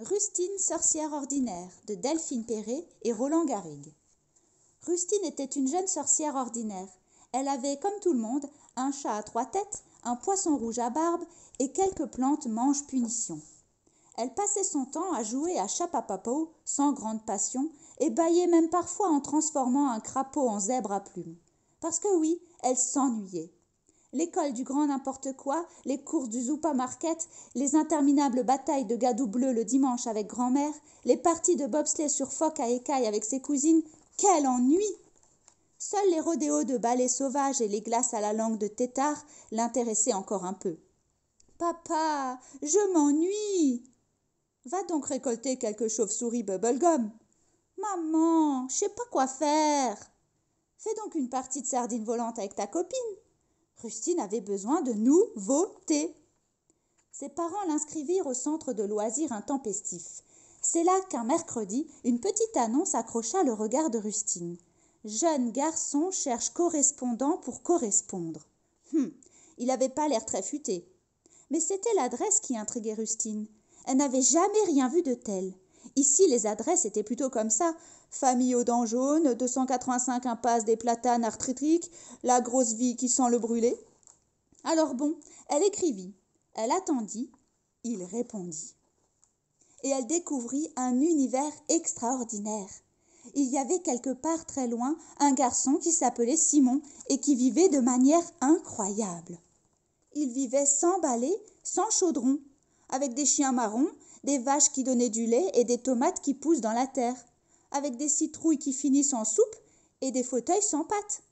Rustine, sorcière ordinaire de Delphine Perret et Roland Garrigue. Rustine était une jeune sorcière ordinaire. Elle avait, comme tout le monde, un chat à trois têtes, un poisson rouge à barbe et quelques plantes mange punition. Elle passait son temps à jouer à chapapapo, sans grande passion, et baillait même parfois en transformant un crapaud en zèbre à plumes. Parce que oui, elle s'ennuyait l'école du grand n'importe quoi, les cours du Zupa Market, les interminables batailles de gadou bleu le dimanche avec grand-mère, les parties de bobsleigh sur phoque à écailles avec ses cousines, quel ennui Seuls les rodéos de balais sauvages et les glaces à la langue de tétard l'intéressaient encore un peu. Papa, je m'ennuie Va donc récolter quelques chauves-souris bubblegum. Maman, je sais pas quoi faire. Fais donc une partie de sardines volantes avec ta copine. Rustine avait besoin de nouveautés. Ses parents l'inscrivirent au centre de loisirs intempestif. C'est là qu'un mercredi, une petite annonce accrocha le regard de Rustine. Jeune garçon cherche correspondant pour correspondre. Hum, il n'avait pas l'air très futé. Mais c'était l'adresse qui intriguait Rustine. Elle n'avait jamais rien vu de tel. Ici, les adresses étaient plutôt comme ça. Famille aux dents jaunes, 285 impasse des platanes arthritiques, la grosse vie qui sent le brûler. Alors bon, elle écrivit, elle attendit, il répondit. Et elle découvrit un univers extraordinaire. Il y avait quelque part très loin un garçon qui s'appelait Simon et qui vivait de manière incroyable. Il vivait sans balai, sans chaudron, avec des chiens marrons, des vaches qui donnaient du lait et des tomates qui poussent dans la terre, avec des citrouilles qui finissent en soupe et des fauteuils sans pattes.